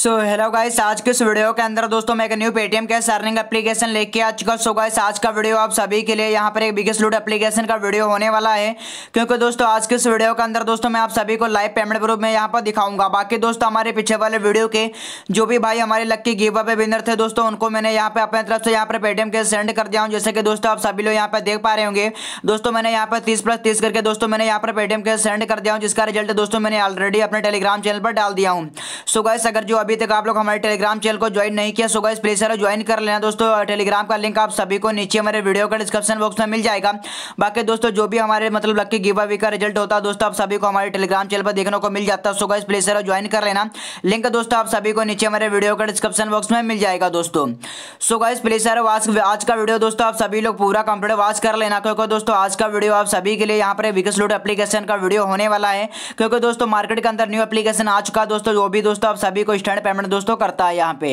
so hello guys आज के इस वीडियो के अंदर दोस्तों मैं एक न्यू पेटीएम के सर्निंग एप्लीकेशन लेके आ चुका सो गाइस आज का वीडियो आप सभी के लिए यहाँ पर एक बिगेस्ट लूट एप्लीकेशन का वीडियो होने वाला है क्योंकि दोस्तों आज के इस वीडियो के अंदर दोस्तों मैं आप सभी को लाइव पेमेंट प्रूफ में यहाँ पर दिखाऊंगा बाकी दोस्तों हमारे पीछे वाले वीडियो के जो भी भाई हमारे लक्की गिव अप विनर थे दोस्तों उनको मैंने यहाँ पे अपने तरफ से यहाँ पर पेटीएम के सेंड कर दिया हूँ जैसे कि दोस्तों आप सभी लोग यहाँ पर देख पा रहे होंगे दोस्तों मैंने यहाँ पर तीस प्लस तीस करके दोस्तों मैंने यहाँ पर पेटीएम के सेंड कर दिया हूँ जिसका रिजल्ट दोस्तों मैंने ऑलरेडी अपने टेलीग्राम चैनल पर डाल दिया हूँ सो गाइस अगर जो अभी तक आप लोग हमारे टेलीग्राम चैनल को ज्वाइन नहीं किया सोगा इस प्लीज सर ज्वाइन कर लेना दोस्तों टेलीग्राम का लिंक आप सभी को नीचे हमारे वीडियो का डिस्क्रिप्शन बॉक्स में मिल जाएगा बाकी दोस्तों जो भी हमारे मतलब लक्की गिव अवे का रिजल्ट होता है दोस्तों आप सभी को हमारे टेलीग्राम चैनल पर देखने को मिल जाता है सोगा इस प्लीज सर ज्वाइन कर लेना लिंक दोस्तों आप सभी को नीचे हमारे वीडियो का डिस्क्रिप्शन बॉक्स में मिल जाएगा दोस्तों सोगा इस प्लीज सर आज का वीडियो दोस्तों आप सभी लोग पूरा कंप्लीट वॉच कर लेना क्योंकि दोस्तों आज का वीडियो आप सभी के लिए यहाँ पर विकस लूट एप्लीकेशन का वीडियो होने वाला है क्योंकि दोस्तों मार्केट के अंदर न्यू एप्लीकेशन आ चुका दोस्तों जो भी दोस्तों आप सभी को ऋण पेमेंट दोस्तों करता है यहाँ पे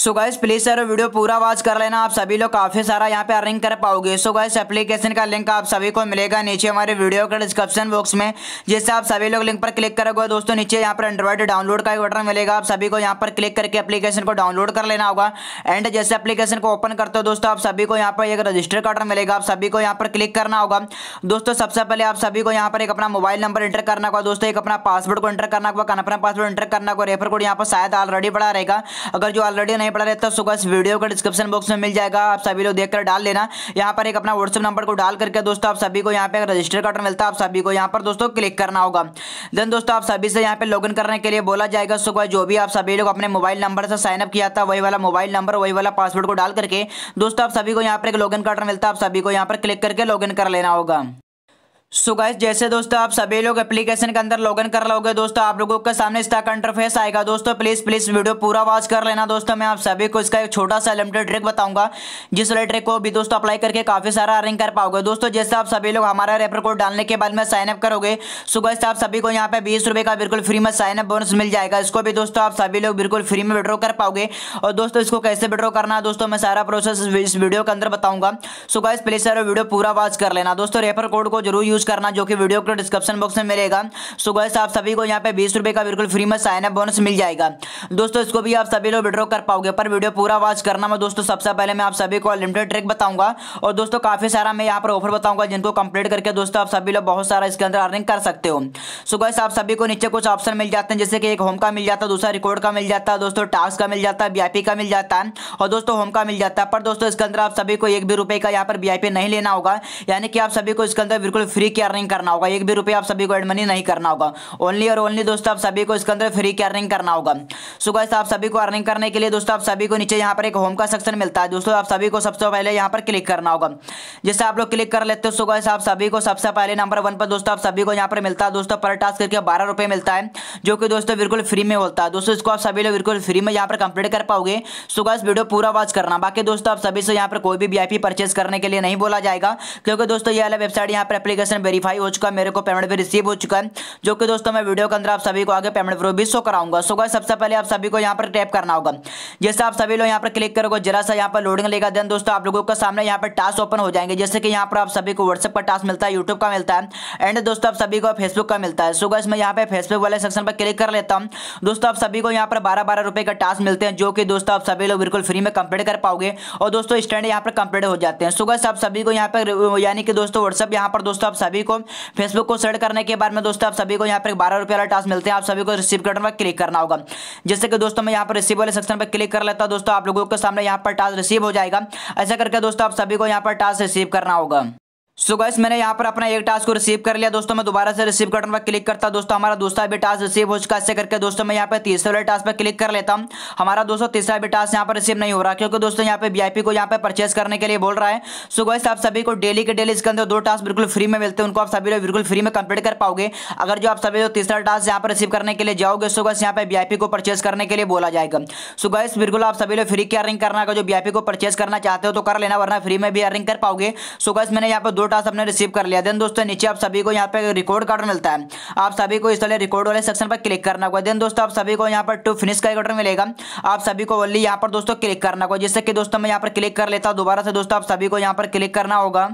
so guys please sir video पूरा वॉच कर लेना आप सभी लोग काफ़ी सारा यहाँ पे अर्निंग कर पाओगे सो गाइस एप्लीकेशन का लिंक आप सभी को मिलेगा नीचे हमारे वीडियो का डिस्क्रिप्शन बॉक्स में जिससे आप सभी लोग लिंक पर क्लिक करोगे दोस्तों नीचे यहाँ पर एंड्रॉइड डाउनलोड का एक बटन मिलेगा आप सभी को यहाँ पर क्लिक करके अपलीकेशन को डाउनलोड कर लेना होगा एंड जैसे अपलीकेशन को ओपन करते हो दोस्तों आप सभी को यहाँ पर एक रजिस्टर का बटन मिलेगा आप सभी को यहाँ पर क्लिक करना होगा दोस्तों सबसे पहले आप सभी को यहाँ पर एक अपना मोबाइल नंबर एंटर करना होगा दोस्तों एक अपना पासवर्ड को एंटर करना होगा कन्फर्म पासवर्ड एंटर करना होगा रेफर कोड यहाँ पर शायद ऑलरेडी बढ़ा रहेगा अगर जो ऑलरेडी नहीं पड़ा रहता सो इस वीडियो का डिस्क्रिप्शन बॉक्स में मिल जाएगा आप सभी लोग देखकर डाल लेना यहाँ पर एक अपना व्हाट्सअप नंबर को डाल करके दोस्तों आप सभी को यहाँ पे रजिस्टर का मिलता है आप सभी को यहाँ पर दोस्तों क्लिक करना होगा देन दोस्तों आप सभी से यहाँ पे लॉग करने के लिए बोला जाएगा सो जो भी आप सभी लोग अपने मोबाइल नंबर से साइनअप किया था वही वाला मोबाइल नंबर वही वाला पासवर्ड को डाल करके दोस्तों आप सभी को यहाँ पर एक लॉग का मिलता है आप सभी को यहाँ पर क्लिक करके लॉग कर लेना होगा सो गाइस जैसे दोस्तों आप सभी लोग एप्लीकेशन के अंदर लॉगिन कर लोगे दोस्तों आप लोगों के सामने इसका इंटरफेस आएगा दोस्तों प्लीज़ प्लीज़ वीडियो पूरा वॉच कर लेना दोस्तों मैं आप सभी को इसका एक छोटा सा लिमिटेड ट्रिक बताऊंगा जिस वाले ट्रिक को भी दोस्तों अप्लाई करके काफ़ी सारा अर्निंग कर पाओगे दोस्तों जैसे आप सभी लोग हमारा रेफर कोड डालने के बाद में साइनअप करोगे सो गाइस आप सभी को यहाँ पे बीस का बिल्कुल फ्री में साइनअप बोनस मिल जाएगा इसको भी दोस्तों आप सभी लोग बिल्कुल फ्री में विड्रॉ कर पाओगे और दोस्तों इसको कैसे विड्रॉ करना है दोस्तों मैं सारा प्रोसेस इस वीडियो के अंदर बताऊंगा so guys please sir video पूरा वॉच कर लेना दोस्तों रेफर कोड को जरूर यूज़ यूज़ करना जो कि वीडियो के डिस्क्रिप्शन बॉक्स में मिलेगा सो गैस आप सभी को यहाँ पे बीस रुपए का बिल्कुल फ्री में साइन अप बोनस मिल जाएगा दोस्तों इसको भी आप सभी लोग विड्रॉ कर पाओगे पर वीडियो पूरा वॉच करना मैं दोस्तों सबसे पहले मैं आप सभी को लिमिटेड ट्रिक बताऊंगा और दोस्तों काफ़ी सारा मैं यहाँ पर ऑफर बताऊंगा जिनको कंप्लीट करके दोस्तों आप सभी लोग बहुत सारा इसके अंदर अर्निंग कर सकते हो सो गैस आप सभी को नीचे कुछ ऑप्शन मिल जाते हैं जैसे कि एक होम का मिल जाता है दूसरा रिकॉर्ड का मिल जाता है दोस्तों टास्क का मिल जाता है बीआईपी का मिल जाता है और दोस्तों होम का मिल जाता है पर दोस्तों इसके अंदर आप सभी को एक भी रुपए का यहाँ पर बीआईपी नहीं लेना होगा यानी कि आप सभी को इसके अंदर बिल्कुल फ्री की अर्निंग करना होगा एक भी रुपया आप सभी को एड मनी नहीं करना होगा ओनली और ओनली दोस्तों आप सभी को इसके अंदर फ्री की अर्निंग करना होगा सो गाइस आप सभी को अर्निंग करने के लिए दोस्तों आप सभी को नीचे यहाँ पर एक होम का सेक्शन मिलता है दोस्तों आप सभी को सबसे पहले यहाँ पर क्लिक करना होगा जैसे आप लोग क्लिक कर लेते हो सो गाइस आप सभी को सबसे पहले नंबर वन पर दोस्तों आप सभी को यहाँ पर मिलता है दोस्तों पर टास्क करके बारह रुपये मिलता है जो कि दोस्तों बिल्कुल फ्री में होता है दोस्तों इसको आप सभी लोग बिल्कुल फ्री में यहाँ पर कंप्लीट कर पाओगे सो गाइस वीडियो पूरा वॉच करना बाकी दोस्तों आप सभी से यहाँ पर कोई भी वीआईपी परचेस करने के लिए नहीं बोला जाएगा क्योंकि दोस्तों ये वाला वेबसाइट यहाँ पर एप्लीकेशन पेमेंट वेरीफाई हो चुका है मेरे को पेमेंट भी रिसीव हो चुका है जो कि दोस्तों मैं वीडियो के अंदर आप सभी को आगे पेमेंट प्रूफ भी शो कराऊंगा सो गाइस सबसे पहले आप सभी को यहाँ पर टैप करना होगा जैसे आप सभी लोग यहाँ पर क्लिक करोगे जरा सा यहाँ पर लोडिंग लेगा देन दोस्तों आप लोगों के सामने यहाँ पर टास्क ओपन हो जाएंगे जैसे कि यहाँ पर आप सभी को व्हाट्सएप का टास्क मिलता है यूट्यूब का मिलता है एंड दोस्तों आप सभी को फेसबुक का मिलता है सो गाइस मैं यहाँ पर फेसबुक वाले सेक्शन पर क्लिक कर लेता हूँ दोस्तों आप सभी को यहाँ पर बारह बारह रुपए का टास्क मिलते हैं जो कि दोस्तों आप सभी लोग बिल्कुल फ्री में कंप्लीट कर पाओगे और दोस्तों स्टैंड यहाँ पर कंप्लीट हो जाते हैं सो गाइस आप सभी को यहाँ पर यानी कि दोस्तों व्हाट्सएप यहाँ पर दोस्तों आप सभी को फेसबुक को शेयर करने के बाद में दोस्तों आप सभी को यहाँ पर बारह रुपये वाला टास्क मिलते हैं आप सभी को रिसीव बटन पर क्लिक करना होगा जैसे कि दोस्तों मैं यहाँ पर रिसीव वाले सेक्शन पर क्लिक कर लेता हूँ दोस्तों आप लोगों के सामने यहाँ पर टास्क रिसीव हो जाएगा ऐसा करके दोस्तों आप सभी को यहाँ पर टास्क रिसीव करना होगा सो गैस मैंने यहाँ पर अपना एक टास्क को रिसीव कर लिया दोस्तों मैं दोबारा से रिसीव बटन पर क्लिक करता दोस्तों हमारा दूसरा भी टास्क रिसीव हो चुका ऐसे करके दोस्तों मैं यहाँ पर तीसरे वाले टास्क पर क्लिक कर लेता हूँ हमारा दोस्तों तीसरा भी टास्क यहाँ पर रिसीव नहीं हो रहा क्योंकि दोस्तों यहाँ पर वीआईपी को यहाँ पे परचेस करने के लिए बोल रहा है सो गैस आप सभी को डेली के डेली इसके अंदर दो टास्क बिल्कुल फ्री में मिलते हैं उनको आप सभी लोग बिल्कुल फ्री में कंप्लीट कर पाओगे अगर जो आप सभी लोग तीसरा टास्क यहाँ पर रिसीव करने के लिए जाओगे सो गैस यहाँ पर वीआईपी को परचेस करने के लिए बोला जाएगा सो गैस बिल्कुल आप सभी लोग फ्री की अर्निंग करना अगर जो वीआईपी को परचेस करना चाहते हो तो कर लेना वरना फ्री में भी अर्निंग कर पाओगे सो गैस मैंने यहाँ पर दो टास्क आपने रिसीव कर लिया देन दोस्तों नीचे आप सभी को यहाँ पे रिकॉर्ड कार्ड मिलता है आप सभी को इस वाले रिकॉर्ड वाले सेक्शन पर क्लिक करना होगा देन दोस्तों आप सभी को यहाँ पर टू फिनिश का एक ऑर्डर मिलेगा आप सभी को ओनली यहाँ पर दोस्तों क्लिक करना होगा जिससे कि दोस्तों मैं यहाँ पर क्लिक कर लेता हूँ दोबारा से दोस्तों आप सभी को यहाँ पर क्लिक करना होगा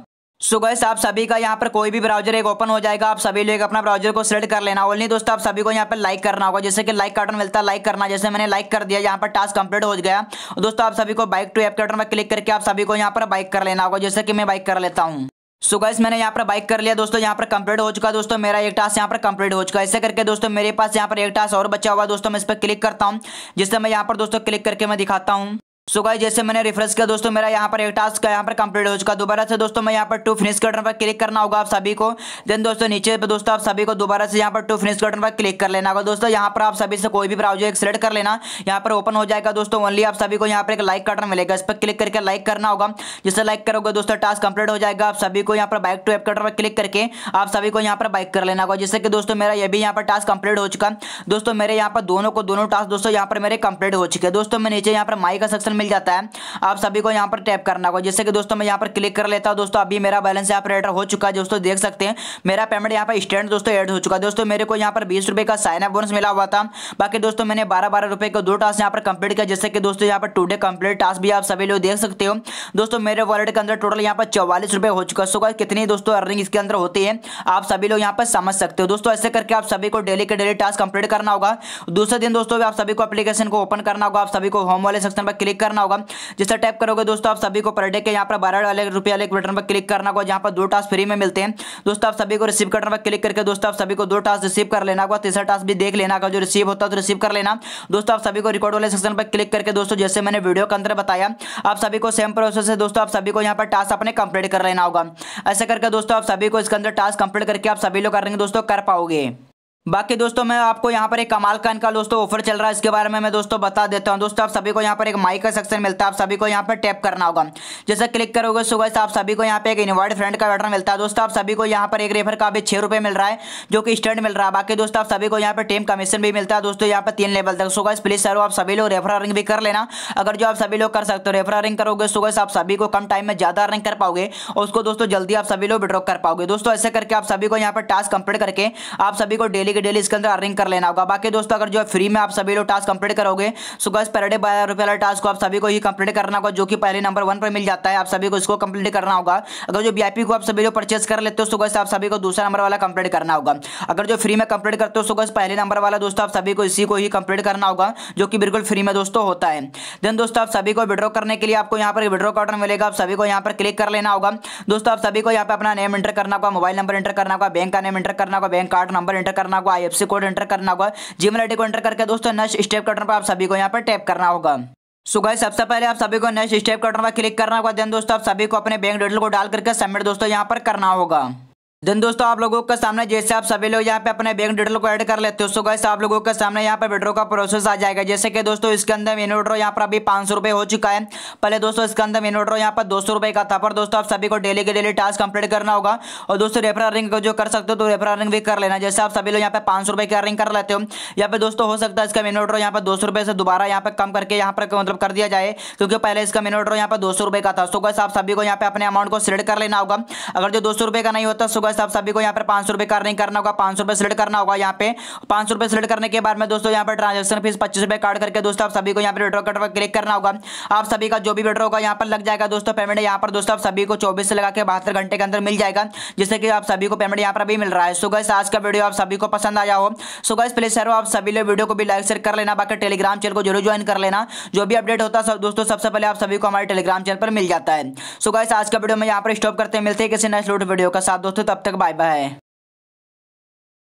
सो so आप सभी का यहाँ पर कोई भी ब्राउजर एक ओपन हो जाएगा आप सभी लोग अपना ब्राउजर को सिलेक्ट कर लेना ओनली दोस्तों आप सभी को यहाँ पर लाइक करना होगा जैसे कि लाइक का बटन मिलता है लाइक करना जैसे मैंने लाइक कर दिया यहाँ पर टास्क कंप्लीट हो गया दोस्तों आप सभी को बाइक टू ऐप के बटन पर क्लिक करके आप सभी को यहाँ पर बाइक कर लेना होगा जैसे कि मैं बाइक कर लेता हूँ सो so गाइस मैंने यहाँ पर बाइक कर लिया दोस्तों यहाँ पर कंप्लीट हो चुका है दोस्तों मेरा एक टास्क यहाँ पर कंप्लीट हो चुका है ऐसे करके दोस्तों मेरे पास यहाँ पर एक टास्क और बचा हुआ दोस्तों मैं इस पर क्लिक करता हूँ जिससे मैं यहाँ पर दोस्तों क्लिक करके मैं दिखाता हूँ सो गाइस जैसे मैंने रिफ्रेश किया दोस्तों मेरा यहाँ पर एक टास्क यहाँ पर कंप्लीट हो चुका है दोबारा से दोस्तों मैं यहाँ पर टू फिनिश कटन पर क्लिक करना होगा आप सभी को देन दोस्तों नीचे पर दोस्तों आप सभी को दोबारा से यहाँ पर टू फिनिश कटन पर क्लिक कर लेना होगा दोस्तों यहाँ पर आप सभी से कोई भी ब्राउजर एक सिलेक्ट कर लेना यहाँ पर ओपन हो जाएगा दोस्तों ओनली आप सभी को यहाँ पर एक लाइक कटन मिलेगा इस पर क्लिक करके लाइक करना होगा जिससे लाइक करोगे दोस्तों टास्क कंप्लीट हो जाएगा आप सभी को यहाँ पर बाइक टू एप कटन पर क्लिक करके आप सभी को यहाँ पर बाइक कर लेना होगा जिससे कि दोस्तों मेरा ये भी यहाँ पर टास्क कंप्लीट हो चुका दोस्तों मेरे यहाँ पर दोनों को दोनों टास्क दोस्तों यहाँ पर मेरे कंप्लीट हो चुके दोस्तों मैं नीचे यहाँ पर माई का सेक्शन मिल जाता है आप सभी को यहाँ पर टैप करना होगा जैसे कि दोस्तों मैं यहाँ पर क्लिक कर लेता हूँ दोस्तों अभी मेरा बैलेंस यहाँ पर एड हो चुका है दोस्तों देख सकते हैं मेरा पेमेंट यहाँ पर स्टैंड दोस्तों एड हो चुका है दोस्तों मेरे को यहाँ पर बीस का साइन अप बोनस मिला हुआ था बाकी दोस्तों मैंने बारह बारह रुपये का दो टास्क यहाँ पर कंप्लीट किया जैसे कि दोस्तों यहाँ पर टू डे कंप्लीट टास्क भी आप सभी लोग देख सकते हो दोस्तों मेरे वॉलेट के अंदर टोटल यहाँ पर चौवालीस हो चुका है सो कितनी दोस्तों अर्निंग इसके अंदर होती है आप सभी लोग यहाँ पर समझ सकते हो दोस्तों ऐसे करके आप सभी को डेली के डेली टास्क कंप्लीट करना होगा दूसरे दिन दोस्तों भी आप सभी को एप्लीकेशन को ओपन करना होगा आप सभी को होम वाले सेक्शन पर क्लिक करना होगा जिससे टैप करोगे दोस्तों आप सभी को पर डे के यहाँ पर बारह वाले रुपये वाले बटन पर क्लिक करना होगा जहाँ पर दो टास्क फ्री में मिलते हैं दोस्तों आप सभी को रिसीव बटन पर क्लिक करके दोस्तों आप सभी को दो टास्क रिसीव कर लेना होगा तीसरा टास्क भी देख लेना होगा जो रिसीव होता है तो रिसीव कर लेना दोस्तों आप सभी को रिकॉर्ड वाले सेक्शन पर क्लिक करके दोस्तों जैसे मैंने वीडियो के अंदर बताया आप सभी को सेम प्रोसेस है दोस्तों आप सभी को यहाँ पर टास्क अपने कंप्लीट कर लेना होगा ऐसे करके दोस्तों आप सभी को इसके अंदर टास्क कंप्लीट करके आप सभी लोग करेंगे दोस्तों कर पाओगे बाकी दोस्तों मैं आपको यहाँ पर एक कमाल का इनका दोस्तों ऑफर चल रहा है इसके बारे में मैं दोस्तों बता देता हूँ दोस्तों आप सभी को यहाँ पर एक माइक का सेक्शन मिलता है आप सभी को यहाँ पर टैप करना होगा जैसे क्लिक करोगे सुबह से आप सभी को यहाँ पे एक इनवाइट फ्रेंड का बटन मिलता है दोस्तों आप सभी को यहाँ पर एक रेफर का भी छः मिल रहा है जो कि स्टैंड मिल रहा है बाकी दोस्तों आप सभी को यहाँ पर टीम कमीशन भी मिलता है दोस्तों यहाँ पर तीन लेवल तक सुबह प्लीज सर आप सभी लोग रेफर अर्निंग भी कर लेना अगर जो आप सभी लोग कर सकते हो रेफर अर्निंग करोगे सुबह आप सभी को कम टाइम में ज़्यादा अर्निंग कर पाओगे और उसको दोस्तों जल्दी आप सभी लोग विड्रॉ कर पाओगे दोस्तों ऐसे करके आप सभी को यहाँ पर टास्क कंप्लीट करके आप सभी को डेली डेली के डेली इसके अंदर अर्निंग कर लेना होगा बाकी दोस्तों अगर जो है फ्री में आप सभी लोग टास्क कंप्लीट करोगे सो गज पर डे बारह रुपये वाला टास्क को आप सभी को ही कंप्लीट करना होगा जो कि पहले नंबर वन पर मिल जाता है आप सभी को इसको कंप्लीट करना होगा अगर जो वी को आप सभी लोग परचेस कर लेते हो सो गज आप सभी को दूसरा नंबर वाला कंप्लीट करना होगा अगर जो फ्री में कंप्लीट करते हो सो गज पहले नंबर वाला दोस्तों आप सभी को इसी को ही कंप्लीट करना होगा जो कि बिल्कुल फ्री में दोस्तों होता है देन दोस्तों आप सभी को विड्रॉ करने के लिए आपको यहाँ पर विड्रॉ का ऑर्डर मिलेगा आप सभी को यहाँ पर क्लिक कर लेना होगा दोस्तों आप सभी को यहाँ पर अपना नेम एंटर करना होगा मोबाइल नंबर एंटर करना होगा बैंक का नेम एंटर करना होगा बैंक कार्ड नंबर एंटर करना करना होगा आई कोड एंटर करना होगा जीमेल आई को एंटर करके दोस्तों नेक्स्ट स्टेप कटन पर आप सभी को यहाँ पर टैप करना होगा सो गाइस सबसे पहले आप सभी को नेक्स्ट स्टेप कटन पर क्लिक करना होगा देन दोस्तों आप सभी को अपने बैंक डिटेल को डाल करके सबमिट दोस्तों यहाँ पर करना होगा देन दोस्तों आप लोगों के सामने जैसे आप सभी लोग यहाँ पे अपने बैंक डिटेल को ऐड कर लेते हो सो आप लोगों के सामने यहाँ पे विड्रो का प्रोसेस आ जाएगा जैसे कि दोस्तों इसके अंदर मेन विड्रो यहाँ पर अभी पांच सौ हो चुका है पहले दोस्तों इसके अंदर मेन विड्रो यहाँ पर दो सौ का था पर दोस्तों आप सभी को डेली के डेली टास्क कंप्लीट करना होगा और दोस्तों रेफर अर्निंग जो कर सकते हो तो रेफर अर्निंग भी कर लेना जैसे आप सभी लोग यहाँ पे पांच की अर्निंग कर लेते हो यहाँ पे दोस्तों हो सकता है इसका मेन विड्रो यहाँ पर दो सौ से दोबारा यहाँ पर कम करके यहाँ पर मतलब कर दिया जाए क्योंकि पहले इसका मेन विड्रो यहाँ पर दो सौ का था सो गए आप सभी को यहाँ पे अपने अमाउंट को सिलेक्ट कर लेना होगा अगर जो दो सौ का नहीं होता सो होगा सब सभी को यहाँ पर पांच सौ रुपए का रनिंग करना होगा पांच सौ रुपए सिलेक्ट करना होगा यहाँ पे पांच सौ रुपए सिलेक्ट करने के बाद में दोस्तों यहाँ पर ट्रांजेक्शन फीस पच्चीस रुपए काट करके दोस्तों आप सभी को यहाँ पर विड्रॉ कट पर क्लिक करना होगा आप सभी का जो भी विड्रॉ होगा यहाँ पर लग जाएगा दोस्तों पेमेंट यहाँ पर दोस्तों आप सभी को चौबीस से लगा के बहत्तर घंटे के अंदर मिल जाएगा जिससे कि आप सभी को पेमेंट यहाँ पर अभी मिल रहा है सो आज का वीडियो आप सभी को पसंद आया हो सो प्लीज सर आप सभी लोग वीडियो को भी लाइक शेयर कर लेना बाकी टेलीग्राम चैनल को जरूर ज्वाइन कर लेना जो भी अपडेट होता है दोस्तों सबसे पहले आप सभी को हमारे टेलीग्राम चैनल पर मिल जाता है सो आज का वीडियो में यहाँ पर स्टॉप करते हैं मिलते हैं किसी नेक्स्ट वीडियो के साथ दोस्तों तब तक बाय बाय